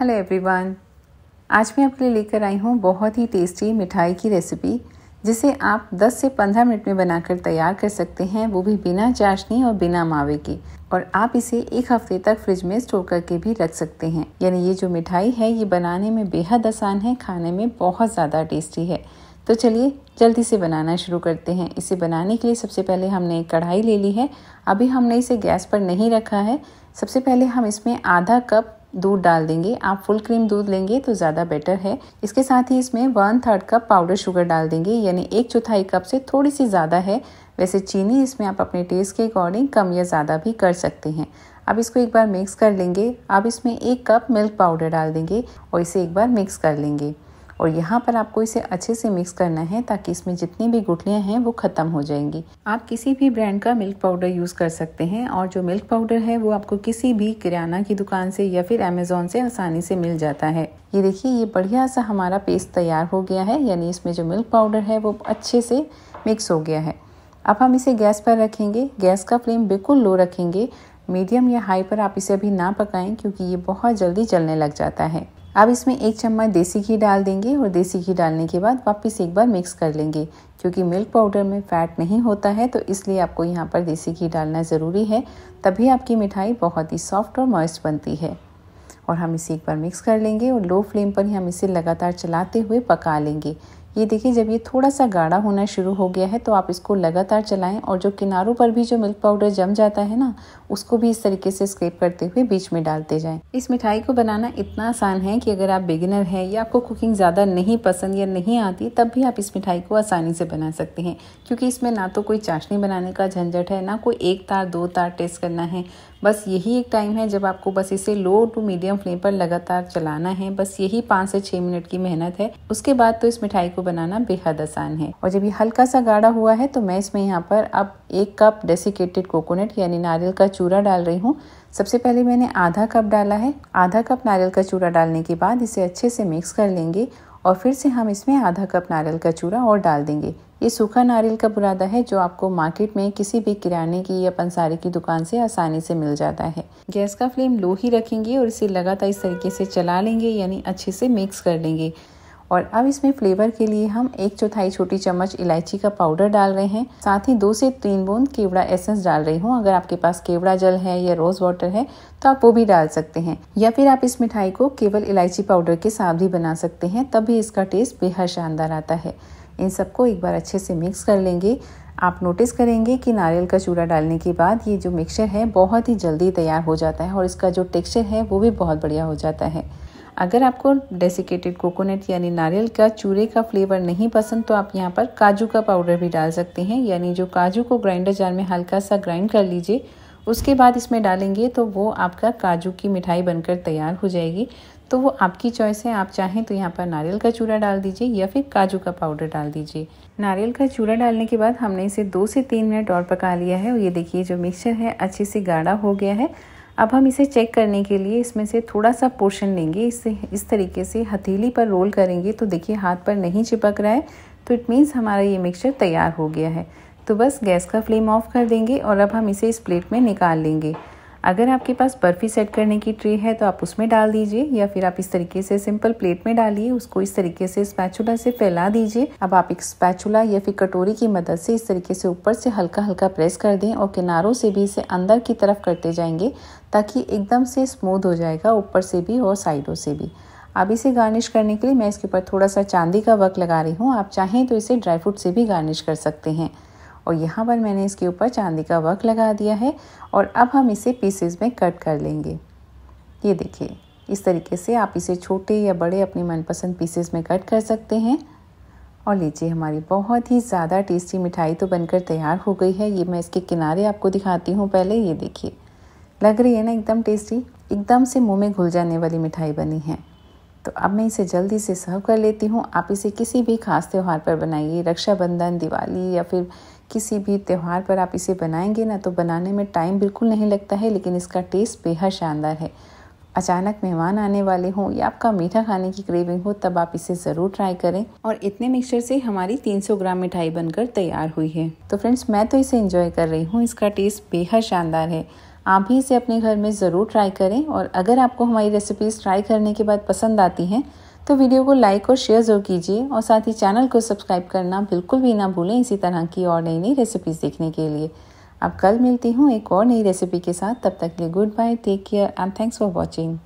hello everyone आज मैं आपके लिए लेकर आई हूँ बहुत ही टेस्टी मिठाई की रेसिपी जिसे आप 10 से 15 मिनट में बनाकर तैयार कर सकते हैं वो भी बिना चाशनी और बिना मावे के और आप इसे एक हफ्ते तक फ्रिज में स्टोर करके भी रख सकते हैं यानी ये जो मिठाई है ये बनाने में बेहद आसान है खाने में बहुत ज़्यादा टेस्टी है तो चलिए जल्दी से बनाना शुरू करते हैं इसे बनाने के लिए सबसे पहले हमने एक कढ़ाई ले ली है अभी हमने इसे गैस पर नहीं रखा है सबसे पहले हम इसमें आधा कप दूध डाल देंगे आप फुल क्रीम दूध लेंगे तो ज़्यादा बेटर है इसके साथ ही इसमें one third cup powder sugar डाल देंगे यानी एक चौथाई कप से थोड़ी सी ज़्यादा है वैसे चीनी इसमें आप अपने टेस्ट के अकॉर्डिंग कम या ज़्यादा भी कर सकते हैं अब इसको एक बार मिक्स कर लेंगे अब इसमें एक कप मिल्क पाउडर डाल देंगे और इसे एक बार मिक्स कर लेंगे और यहाँ पर आपको इसे अच्छे से मिक्स करना है ताकि इसमें जितनी भी गुठलियाँ हैं वो ख़त्म हो जाएंगी आप किसी भी ब्रांड का मिल्क पाउडर यूज़ कर सकते हैं और जो मिल्क पाउडर है वो आपको किसी भी किराना की दुकान से या फिर अमेज़ोन से आसानी से मिल जाता है ये देखिए ये बढ़िया सा हमारा पेस्ट तैयार हो गया है यानी इसमें जो मिल्क पाउडर है वो अच्छे से मिक्स हो गया है अब हम इसे गैस पर रखेंगे गैस का फ्लेम बिल्कुल लो रखेंगे मीडियम या हाई पर आप इसे अभी ना पकाएं क्योंकि ये बहुत जल्दी जलने लग जाता है अब इसमें एक चम्मच देसी घी डाल देंगे और देसी घी डालने के बाद वापस एक बार मिक्स कर लेंगे क्योंकि मिल्क पाउडर में फ़ैट नहीं होता है तो इसलिए आपको यहाँ पर देसी घी डालना ज़रूरी है तभी आपकी मिठाई बहुत ही सॉफ्ट और मॉइस्ट बनती है और हम इसे एक बार मिक्स कर लेंगे और लो फ्लेम पर ही हम इसे लगातार चलाते हुए पका लेंगे ये देखिए जब ये थोड़ा सा गाढ़ा होना शुरू हो गया है तो आप इसको लगातार चलाएं और जो किनारों पर भी जो मिल्क पाउडर जम जाता है ना उसको भी इस तरीके से स्क्रेप करते हुए बीच में डालते जाएं इस मिठाई को बनाना इतना आसान है कि अगर आप बिगिनर हैं या आपको कुकिंग ज़्यादा नहीं पसंद या नहीं आती तब भी आप इस मिठाई को आसानी से बना सकते हैं क्योंकि इसमें ना तो कोई चाशनी बनाने का झंझट है ना कोई एक तार दो तार टेस्ट करना है बस यही एक टाइम है जब आपको बस इसे लो टू मीडियम फ्लेम पर लगातार चलाना है बस यही पाँच से छः मिनट की मेहनत है उसके बाद तो इस मिठाई को बनाना बेहद आसान है और जब ये हल्का सा गाढ़ा हुआ है तो मैं इसमें यहाँ पर अब एक कप डेसिकेटेड कोकोनट यानी नारियल का चूरा डाल रही हूँ सबसे पहले मैंने आधा कप डाला है आधा कप नारियल का चूरा डालने के बाद इसे अच्छे से मिक्स कर लेंगे और फिर से हम इसमें आधा कप नारियल का चूरा और डाल देंगे ये सूखा नारियल का बुरादा है जो आपको मार्केट में किसी भी किराने की या पंसारी की दुकान से आसानी से मिल जाता है गैस का फ्लेम लो ही रखेंगे और इसे लगातार इस तरीके से चला लेंगे यानी अच्छे से मिक्स कर लेंगे और अब इसमें फ्लेवर के लिए हम एक चौथाई छोटी चम्मच इलायची का पाउडर डाल रहे हैं साथ ही दो से तीन बूंद केवड़ा एसेंस डाल रही हूँ अगर आपके पास केवड़ा जल है या रोज वाटर है तो आप वो भी डाल सकते हैं या फिर आप इस मिठाई को केवल इलायची पाउडर के साथ भी बना सकते हैं तब भी इसका टेस्ट बेहद शानदार आता है इन सबको एक बार अच्छे से मिक्स कर लेंगे आप नोटिस करेंगे कि नारियल का चूड़ा डालने के बाद ये जो मिक्सचर है बहुत ही जल्दी तैयार हो जाता है और इसका जो टेक्सचर है वो भी बहुत बढ़िया हो जाता है अगर आपको डेसिकेटेड कोकोनट यानी नारियल का चूरे का फ्लेवर नहीं पसंद तो आप यहाँ पर काजू का पाउडर भी डाल सकते हैं यानी जो काजू को ग्राइंडर जार में हल्का सा ग्राइंड कर लीजिए उसके बाद इसमें डालेंगे तो वो आपका काजू की मिठाई बनकर तैयार हो जाएगी तो वो आपकी चॉइस है आप चाहें तो यहाँ पर नारियल का चूरा डाल दीजिए या फिर काजू का पाउडर डाल दीजिए नारियल का चूरा डालने के बाद हमने इसे दो से तीन मिनट और पका लिया है और ये देखिए जो मिक्सचर है अच्छे से गाढ़ा हो गया है अब हम इसे चेक करने के लिए इसमें से थोड़ा सा पोर्शन लेंगे इससे इस तरीके से हथेली पर रोल करेंगे तो देखिए हाथ पर नहीं चिपक रहा है तो इट मीन्स हमारा ये मिक्सचर तैयार हो गया है तो बस गैस का फ्लेम ऑफ कर देंगे और अब हम इसे इस प्लेट में निकाल लेंगे अगर आपके पास बर्फ़ी सेट करने की ट्रे है तो आप उसमें डाल दीजिए या फिर आप इस तरीके से सिंपल प्लेट में डालिए उसको इस तरीके से स्पैचुला से फैला दीजिए अब आप एक स्पैचुला या फिर कटोरी की मदद से इस तरीके से ऊपर से हल्का हल्का प्रेस कर दें और किनारों से भी इसे अंदर की तरफ करते जाएंगे ताकि एकदम से स्मूथ हो जाएगा ऊपर से भी और साइडों से भी अब इसे गार्निश करने के लिए मैं इसके ऊपर थोड़ा सा चांदी का वर्क लगा रही हूँ आप चाहें तो इसे ड्राई फ्रूट से भी गार्निश कर सकते हैं और यहाँ पर मैंने इसके ऊपर चांदी का वर्क लगा दिया है और अब हम इसे पीसेस में कट कर लेंगे ये देखिए इस तरीके से आप इसे छोटे या बड़े अपनी मनपसंद पीसेस में कट कर सकते हैं और लीजिए हमारी बहुत ही ज़्यादा टेस्टी मिठाई तो बनकर तैयार हो गई है ये मैं इसके किनारे आपको दिखाती हूँ पहले ये देखिए लग रही है ना एकदम टेस्टी एकदम से मुँह में घुल जाने वाली मिठाई बनी है तो अब मैं इसे जल्दी से सर्व कर लेती हूँ आप इसे किसी भी खास त्यौहार पर बनाइए रक्षाबंधन दिवाली या फिर किसी भी त्यौहार पर आप इसे बनाएंगे ना तो बनाने में टाइम बिल्कुल नहीं लगता है लेकिन इसका टेस्ट बेहद शानदार है अचानक मेहमान आने वाले हों या आपका मीठा खाने की क्रेविंग हो तब आप इसे ज़रूर ट्राई करें और इतने मिक्सचर से हमारी 300 ग्राम मिठाई बनकर तैयार हुई है तो फ्रेंड्स मैं तो इसे इंजॉय कर रही हूँ इसका टेस्ट बेहद शानदार है आप भी इसे अपने घर में ज़रूर ट्राई करें और अगर आपको हमारी रेसिपीज़ ट्राई करने के बाद पसंद आती हैं तो वीडियो को लाइक और शेयर ज़रूर कीजिए और साथ ही चैनल को सब्सक्राइब करना बिल्कुल भी ना भूलें इसी तरह की और नई नई रेसिपीज़ देखने के लिए अब कल मिलती हूँ एक और नई रेसिपी के साथ तब तक के लिए goodbye take care and thanks for watching